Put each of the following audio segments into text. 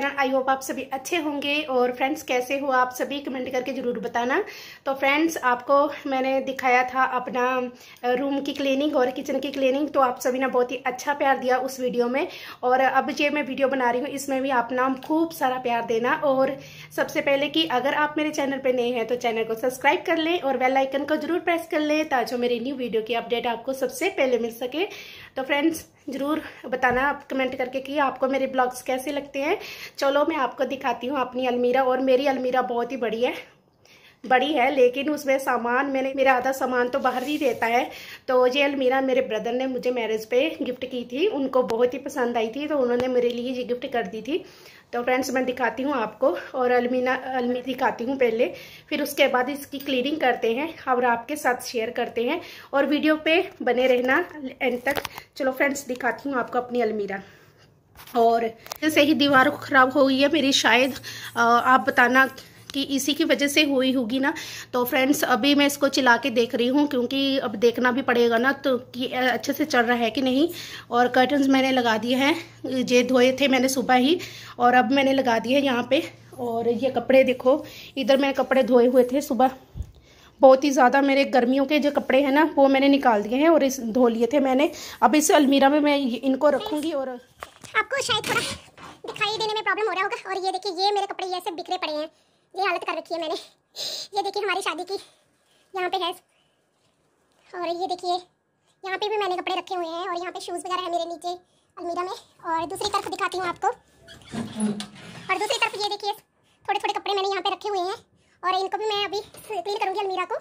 channel I hope आप सभी अच्छे होंगे और फ्रेंड्स कैसे हो आप सभी कमेंट करके ज़रूर बताना तो फ्रेंड्स आपको मैंने दिखाया था अपना रूम की क्लीनिंग और किचन की क्लीनिंग तो आप सभी ने बहुत ही अच्छा प्यार दिया उस वीडियो में और अब जो मैं वीडियो बना रही हूँ इसमें भी आप नाम खूब सारा प्यार देना और सबसे पहले कि अगर आप मेरे चैनल पर नए हैं तो चैनल को सब्सक्राइब कर लें और वेलाइकन को जरूर प्रेस कर लें ताकि मेरी न्यू वीडियो की अपडेट आपको सबसे पहले मिल सके तो फ्रेंड्स ज़रूर बताना आप कमेंट करके कि आपको मेरे ब्लॉग्स कैसे लगते हैं चलो मैं आपको दिखाती हूँ अपनी अलमीरा और मेरी अलमीरा बहुत ही बड़ी है बड़ी है लेकिन उसमें सामान मैंने मेरा आधा सामान तो बाहर ही रहता है तो ये अलमीरा मेरे ब्रदर ने मुझे मैरिज पे गिफ्ट की थी उनको बहुत ही पसंद आई थी तो उन्होंने मेरे लिए ये गिफ्ट कर दी थी तो फ्रेंड्स मैं दिखाती हूँ आपको और अलमीना अलमी दिखाती हूँ पहले फिर उसके बाद इसकी क्लीनिंग करते हैं और आपके साथ शेयर करते हैं और वीडियो पे बने रहना एंड तक चलो फ्रेंड्स दिखाती हूँ आपको अपनी अलमीरा और जैसे ही दीवार ख़राब हो गई है मेरी शायद आप बताना कि इसी की वजह से हुई होगी ना तो फ्रेंड्स अभी मैं इसको चिला के देख रही हूँ क्योंकि अब देखना भी पड़ेगा ना तो कि अच्छे से चल रहा है कि नहीं और कर्टन्स मैंने लगा दिए हैं ये धोए थे मैंने सुबह ही और अब मैंने लगा दिए हैं यहाँ पे और ये कपड़े देखो इधर मैंने कपड़े धोए हुए थे सुबह बहुत ही ज़्यादा मेरे गर्मियों के जो कपड़े हैं ना वो मैंने निकाल दिए हैं और इस धो लिए थे मैंने अब इस अलमीरा में मैं इनको रखूँगी और आपको शायद थोड़ा दिखाई देने में प्रॉब्लम हो रहा होगा और ये देखिए ये मेरे कपड़े ऐसे बिखरे पड़े हैं ये हालत कर रखी है मैंने ये देखिए हमारी शादी की यहाँ पे है और ये देखिए यहाँ पे भी मैंने कपड़े रखे हुए हैं और यहाँ पे शूज़ वगैरह है मेरे नीचे अलमीरा में और दूसरी तरफ दिखाती हूँ आपको और दूसरी तरफ ये देखिए थोड़े थोड़े कपड़े मैंने यहाँ पे रखे हुए हैं और इनको भी मैं अभी क्लीन करूँगी अलमीरा को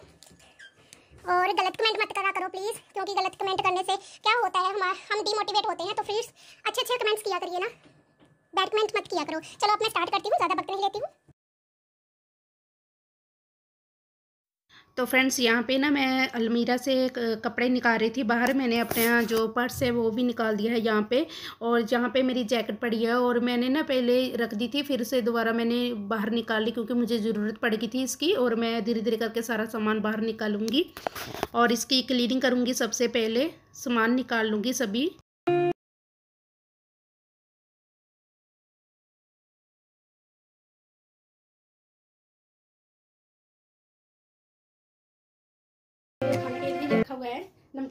और गलत कमेंट मत करा करो प्लीज़ क्योंकि गलत कमेंट करने से क्या होता है हम हम डिमोटिवेट होते हैं तो फिर अच्छे अच्छे कमेंट्स किया करिए ना बैड कमेंट मत किया करो चलो अब मैं स्टार्ट करती हूँ ज़्यादा वक्त नहीं लेती हूँ तो फ्रेंड्स यहाँ पे ना मैं अलमीरा से कपड़े निकाल रही थी बाहर मैंने यहाँ जो पर्स है वो भी निकाल दिया है यहाँ पे और जहाँ पे मेरी जैकेट पड़ी है और मैंने ना पहले रख दी थी फिर से दोबारा मैंने बाहर निकाल ली क्योंकि मुझे ज़रूरत पड़ गई थी इसकी और मैं धीरे धीरे करके सारा सामान बाहर निकालूँगी और इसकी क्लीनिंग करूँगी सबसे पहले सामान निकाल लूँगी सभी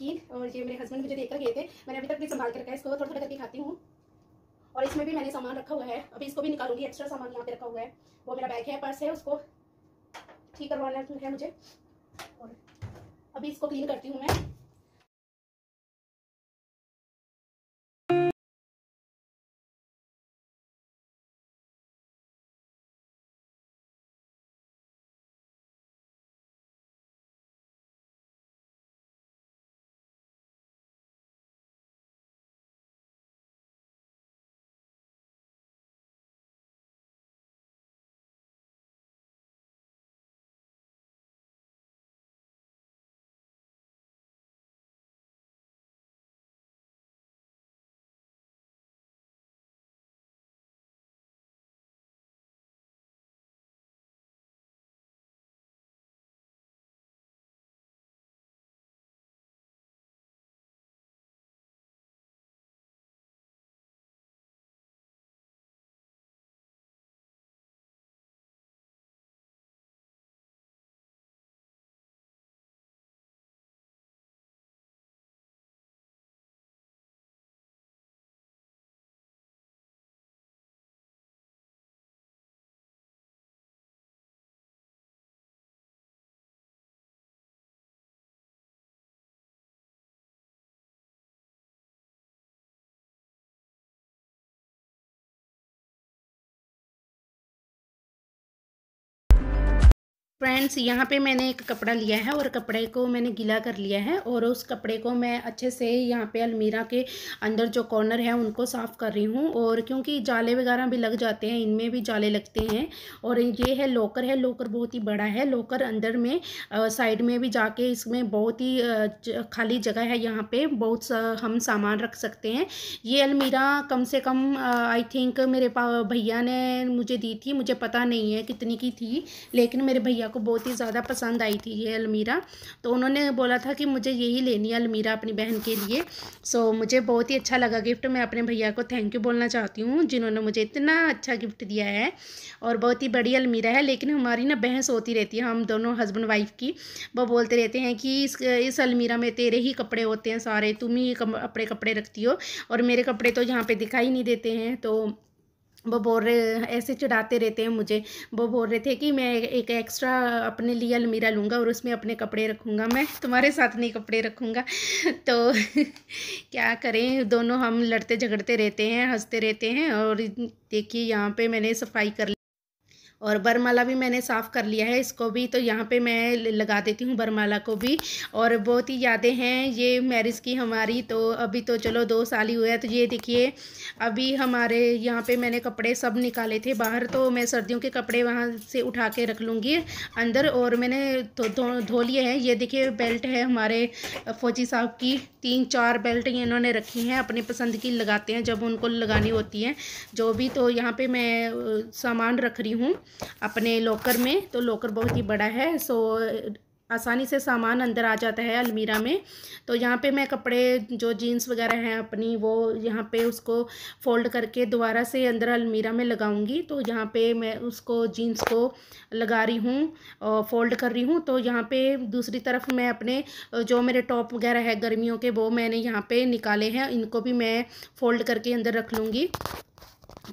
नमकीन और ये मेरे हस्बैंड मुझे देकर गए थे मैंने अभी तक भी संभाल के रखा है इसको थोड़ा थोड़ा करके खाती हूँ और इसमें भी मैंने सामान रखा हुआ है अभी इसको भी निकालूंगी एक्स्ट्रा सामान यहाँ पे रखा हुआ है वो मेरा बैग है पर्स है उसको ठीक करवाना है मुझे और अभी इसको क्लीन करती हूँ मैं फ्रेंड्स यहाँ पे मैंने एक कपड़ा लिया है और कपड़े को मैंने गीला कर लिया है और उस कपड़े को मैं अच्छे से यहाँ पे अलमीरा के अंदर जो कॉर्नर है उनको साफ़ कर रही हूँ और क्योंकि जाले वगैरह भी लग जाते हैं इनमें भी जाले लगते हैं और ये है लोकर है लोकर बहुत ही बड़ा है लोकर अंदर में साइड में भी जाके इसमें बहुत ही खाली जगह है यहाँ पर बहुत सा, हम सामान रख सकते हैं ये अलमीरा कम से कम आई थिंक मेरे भैया ने मुझे दी थी मुझे पता नहीं है कितनी की थी लेकिन मेरे भैया भैया को बहुत ही ज़्यादा पसंद आई थी ये अलमीरा तो उन्होंने बोला था कि मुझे यही लेनी है अलमीरा अपनी बहन के लिए सो मुझे बहुत ही अच्छा लगा गिफ्ट मैं अपने भैया को थैंक यू बोलना चाहती हूँ जिन्होंने मुझे इतना अच्छा गिफ्ट दिया है और बहुत ही बड़ी अलमीरा है लेकिन हमारी ना बहस होती रहती है हम दोनों हस्बैंड वाइफ की वो बोलते रहते हैं कि इस इस अलमीरा में तेरे ही कपड़े होते हैं सारे तुम ही अपने कपड़े रखती हो और मेरे कपड़े तो यहाँ पर दिखाई नहीं देते हैं तो वो बोल रहे ऐसे चढ़ाते रहते हैं मुझे वो बोल रहे थे कि मैं एक एक्स्ट्रा अपने लिए अलमीरा लूँगा और उसमें अपने कपड़े रखूँगा मैं तुम्हारे साथ नहीं कपड़े रखूँगा तो क्या करें दोनों हम लड़ते झगड़ते रहते हैं हंसते रहते हैं और देखिए यहाँ पे मैंने सफाई कर और बरमाला भी मैंने साफ़ कर लिया है इसको भी तो यहाँ पे मैं लगा देती हूँ बरमाला को भी और बहुत ही यादें हैं ये मैरिज की हमारी तो अभी तो चलो दो साल ही हुए हैं तो ये देखिए अभी हमारे यहाँ पे मैंने कपड़े सब निकाले थे बाहर तो मैं सर्दियों के कपड़े वहाँ से उठा के रख लूँगी अंदर और मैंने धो धो लिए हैं ये देखिए बेल्ट है हमारे फौजी साहब की तीन चार बेल्ट ये इन्होंने रखी हैं अपनी पसंद की लगाते हैं जब उनको लगानी होती है जो भी तो यहाँ पर मैं सामान रख रही हूँ अपने लॉकर में तो लॉकर बहुत ही बड़ा है सो आसानी से सामान अंदर आ जाता है अलमीरा में तो यहाँ पे मैं कपड़े जो जीन्स वगैरह हैं अपनी वो यहाँ पे उसको फोल्ड करके दोबारा से अंदर अलमीरा में लगाऊंगी तो यहाँ पे मैं उसको जीन्स को लगा रही हूँ और फोल्ड कर रही हूँ तो यहाँ पे दूसरी तरफ मैं अपने जो मेरे टॉप वगैरह है गर्मियों के वो मैंने यहाँ पर निकाले हैं इनको भी मैं फ़ोल्ड करके अंदर रख लूँगी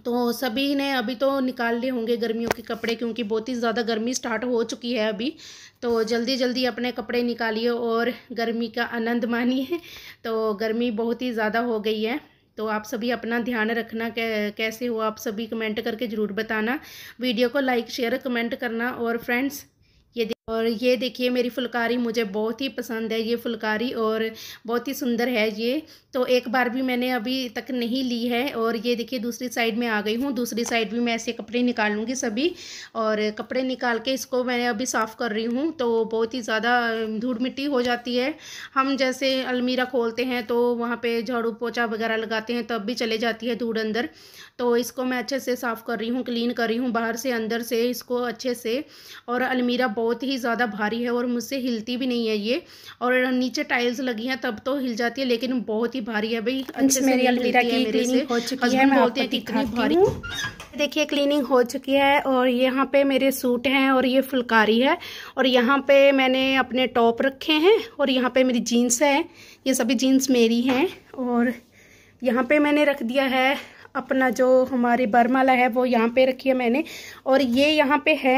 तो सभी ने अभी तो निकाल लिए होंगे गर्मियों के कपड़े क्योंकि बहुत ही ज़्यादा गर्मी स्टार्ट हो चुकी है अभी तो जल्दी जल्दी अपने कपड़े निकालिए और गर्मी का आनंद मानिए तो गर्मी बहुत ही ज़्यादा हो गई है तो आप सभी अपना ध्यान रखना कैसे हो आप सभी कमेंट करके ज़रूर बताना वीडियो को लाइक शेयर कमेंट करना और फ्रेंड्स और ये देखिए मेरी फुलकारी मुझे बहुत ही पसंद है ये फुलकारी और बहुत ही सुंदर है ये तो एक बार भी मैंने अभी तक नहीं ली है और ये देखिए दूसरी साइड में आ गई हूँ दूसरी साइड भी मैं ऐसे कपड़े निकालूंगी सभी और कपड़े निकाल के इसको मैं अभी साफ़ कर रही हूँ तो बहुत ही ज़्यादा धूल मिट्टी हो जाती है हम जैसे अलमीरा खोलते हैं तो वहाँ पर झाड़ू पोछा वगैरह लगाते हैं तब भी चले जाती है धूल अंदर तो इसको मैं अच्छे से साफ़ कर रही हूँ क्लीन कर रही हूँ बाहर से अंदर से इसको अच्छे से और अलमीरा बहुत ही काफ़ी ज़्यादा भारी है और मुझसे हिलती भी नहीं है ये और नीचे टाइल्स लगी हैं तब तो हिल जाती है लेकिन बहुत ही भारी है भाई बोलते हैं कितनी भारी देखिए क्लीनिंग हो चुकी है और यहाँ पे मेरे सूट हैं और ये फुलकारी है और यहाँ पे मैंने अपने टॉप रखे हैं और यहाँ पे मेरी जीन्स है ये सभी जीन्स मेरी हैं और यहाँ पे मैंने रख दिया है अपना जो हमारी बरमाला है वो यहाँ पे रखी है मैंने और ये यहाँ पे है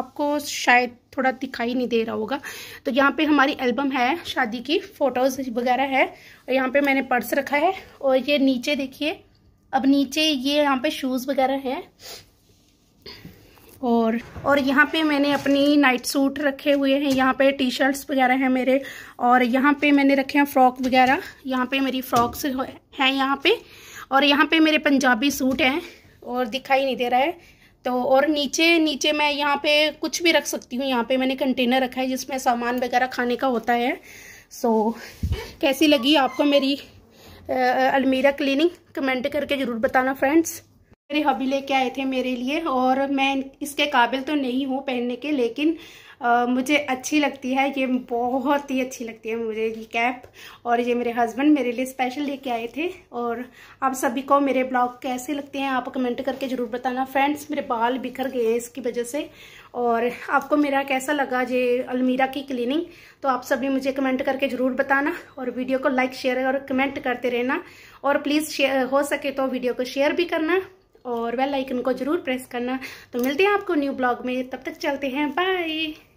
आपको शायद थोड़ा दिखाई नहीं दे रहा होगा तो यहाँ पे हमारी एल्बम है शादी की फ़ोटोज़ वगैरह है और यहाँ पे मैंने पर्स रखा है और ये नीचे देखिए अब नीचे ये यहाँ पे शूज़ वगैरह है और और यहाँ पे मैंने अपनी नाइट सूट रखे हुए हैं यहाँ पे टी शर्ट्स वगैरह हैं मेरे और यहाँ पे मैंने रखे हैं फ्रॉक वगैरह यहाँ पे मेरी फ्रॉक्स हैं यहाँ पे और यहाँ पे मेरे पंजाबी सूट हैं और दिखाई नहीं दे रहा है तो और नीचे नीचे मैं यहाँ पे कुछ भी रख सकती हूँ यहाँ पे मैंने कंटेनर रखा है जिसमें सामान वगैरह खाने का होता है सो so, कैसी लगी आपको मेरी अलमीरा क्लीनिंग कमेंट करके ज़रूर बताना फ्रेंड्स मेरे हबी लेके आए थे मेरे लिए और मैं इसके काबिल तो नहीं हूँ पहनने के लेकिन मुझे अच्छी लगती है ये बहुत ही अच्छी लगती है मुझे ये कैप और ये मेरे हस्बैंड मेरे लिए स्पेशल लेके आए थे और आप सभी को मेरे ब्लॉग कैसे लगते हैं आप कमेंट करके ज़रूर बताना फ्रेंड्स मेरे बाल बिखर गए हैं इसकी वजह से और आपको मेरा कैसा लगा ये अलमीरा की क्लीनिंग तो आप सभी मुझे कमेंट करके ज़रूर बताना और वीडियो को लाइक शेयर और कमेंट करते रहना और प्लीज़ हो सके तो वीडियो को शेयर भी करना और वेल आइकन को जरूर प्रेस करना तो मिलते हैं आपको न्यू ब्लॉग में तब तक चलते हैं बाय